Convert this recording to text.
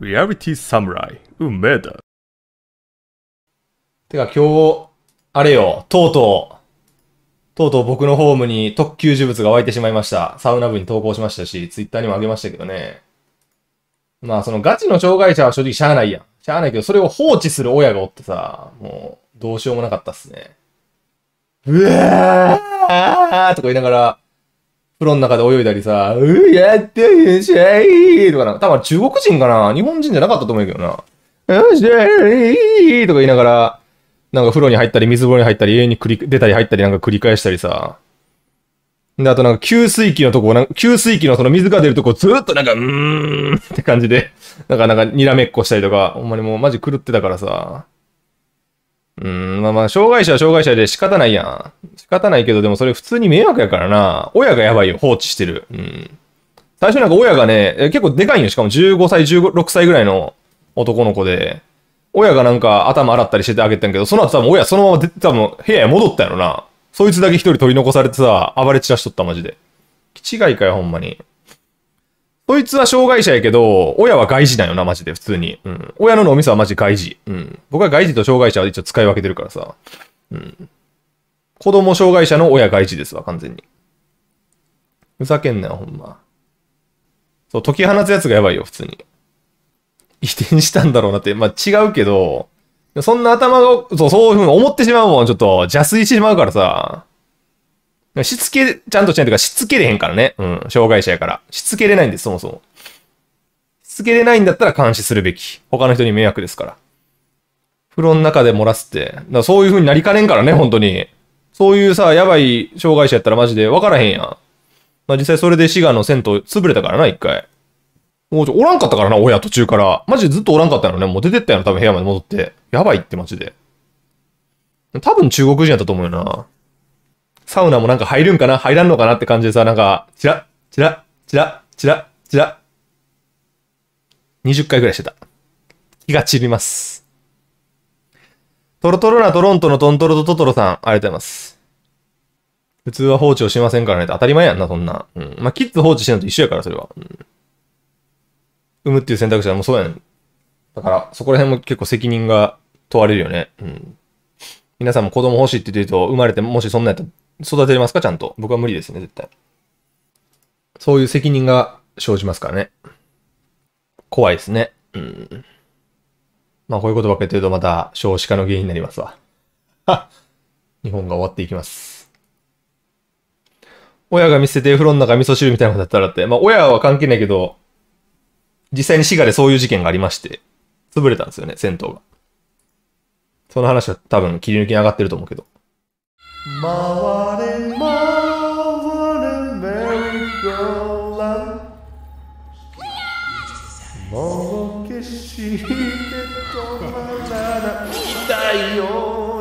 リアリティサムライ、m u r 運命だてか今日あれよとうとうとうとう僕のホームに特級呪物が湧いてしまいましたサウナ部に投稿しましたしツイッターにもあげましたけどねまあそのガチの障害者は正直しゃあないやんしゃあないけどそれを放置する親がおってさもうどうしようもなかったっすねうわーとか言いながら風呂の中で泳いだりさ、うー、やってよしゃいとかな。多分中国人かな日本人じゃなかったと思うけどな。よしゃいとか言いながら、なんか風呂に入ったり、水風呂に入ったり、家に繰り出たり入ったりなんか繰り返したりさ。で、あとなんか給水器のとこ、なんか給水器のその水が出るとこずっとなんか、うーんって感じで、なんかなんかにらめっこしたりとか、ほんまにもうマジ狂ってたからさ。うーん、まあまあ、障害者は障害者で仕方ないやん。仕方ないけど、でもそれ普通に迷惑やからな。親がやばいよ、放置してる。うん。最初なんか親がね、結構でかいんよ。しかも15歳、16歳ぐらいの男の子で、親がなんか頭洗ったりしててあげてんけど、その後多分親そのまま出て多分部屋へ戻ったやろな。そいつだけ一人取り残されてさ、暴れ散らしとったマジで。気違いかよ、ほんまに。そいつは障害者やけど、親は外児なんよな、マジで、普通に。うん。親の脳みそはマジ外児。うん。僕は外児と障害者は一応使い分けてるからさ。うん。子供障害者の親が一ですわ、完全に。ふざけんなよ、ほんま。そう、解き放つやつがやばいよ、普通に。移転したんだろうなって、まあ違うけど、そんな頭が、そう、そういうふうに思ってしまうもん、ちょっと邪推してしまうからさ。しつけ、ちゃんとしないというか、しつけれへんからね。うん、障害者やから。しつけれないんです、そもそも。しつけれないんだったら監視するべき。他の人に迷惑ですから。風呂の中で漏らすって。だそういう風になりかねんからね、本当に。そういうさ、やばい障害者やったらマジで分からへんやん。まあ、実際それで滋賀の銭湯潰れたからな、一回。もうちょ、おらんかったからな、親途中から。マジでずっとおらんかったのね。もう出てったやろ、多分部屋まで戻って。やばいってマジで。多分中国人やったと思うよな。サウナもなんか入るんかな入らんのかなって感じでさ、なんか、チラッ、チラッ、チラッ、チラッ、チラッ。20回ぐらいしてた。気が散ります。トロトロなトロントのトントロとトトロさん、ありがとうございます。普通は放置をしませんからね。当たり前やんな、そんな。うん。まあ、キッズ放置してんのと一緒やから、それは。うん。産むっていう選択肢はもうそうやん。だから、そこら辺も結構責任が問われるよね。うん。皆さんも子供欲しいって言うと、生まれてもしそんなやったら育てれますかちゃんと。僕は無理ですね、絶対。そういう責任が生じますからね。怖いですね。うん。まあ、こういうことばっかり言ってるとまた少子化の原因になりますわ。は日本が終わっていきます。親が見せて風呂の中味噌汁みたいなことだったらって、まあ親は関係ないけど、実際に滋賀でそういう事件がありまして、潰れたんですよね、銭湯が。その話は多分切り抜きに上がってると思うけど。回れ回れメリーゴーランもう決して止まらないよ